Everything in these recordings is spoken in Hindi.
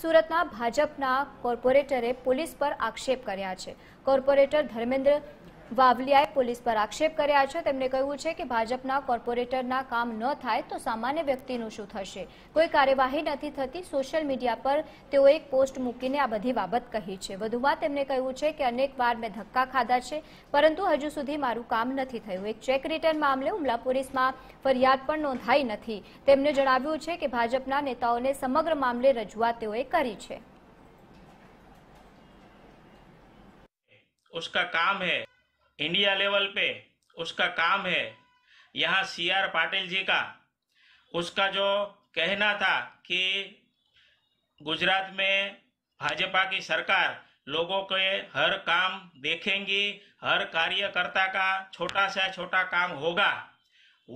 સુરતના ભાજપના કોર્પોરેટરે પોલીસ પર આક્ષેપ કર્યા છે કોર્પોરેટર ધર્મેન્દ્ર વાવલિયાએ પોલીસ પર આક્ષેપ કર્યા છે તેમણે કહ્યું છે કે ભાજપના કોર્પોરેટરના કામ ન થાય તો સામાન્ય વ્યક્તિનું શું થશે કોઈ કાર્યવાહી નથી થતી સોશિયલ મીડિયા પર તેઓ એક પોસ્ટ મૂકીને આ બધી બાબત કહી છે વધુમાં તેમણે કહ્યું છે કે અનેક વાર મેં ધક્કા ખાધા છે પરંતુ હજુ સુધી મારું કામ નથી થયું એક ચેક રિટર્ન મામલે હુમલા પોલીસમાં ફરિયાદ પણ નોંધાઈ નથી તેમણે જણાવ્યું છે કે ભાજપના નેતાઓને સમગ્ર મામલે રજૂઆત તેઓએ કરી છે उसका काम है इंडिया लेवल पे उसका काम है यहाँ सी आर पाटिल जी का उसका जो कहना था कि गुजरात में भाजपा की सरकार लोगों के हर काम देखेंगी हर कार्यकर्ता का छोटा सा छोटा काम होगा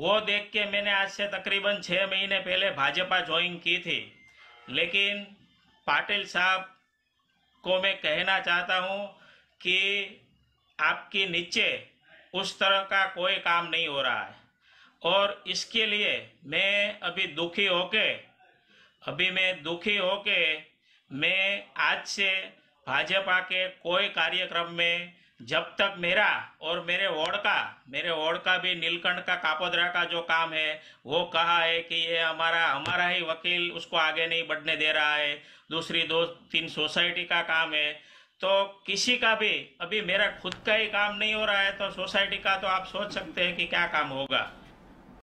वो देख के मैंने आज से तकरीबन छः महीने पहले भाजपा ज्वाइन की थी लेकिन पाटिल साहब को मैं कहना चाहता हूँ कि आपके नीचे उस तरह का कोई काम नहीं हो रहा है और इसके लिए मैं अभी दुखी होके अभी मैं दुखी होके मैं आज से भाजपा के कोई कार्यक्रम में जब तक मेरा और मेरे वार्ड का मेरे वार्ड का भी नीलकंठ का कापोदरा का जो काम है वो कहा है कि ये हमारा हमारा ही वकील उसको आगे नहीं बढ़ने दे रहा है दूसरी दो तीन सोसाइटी का काम है तो किसी का भी अभी मेरा खुद का ही काम नहीं हो रहा है तो सोसाइटी का तो आप सोच सकते हैं कि क्या काम होगा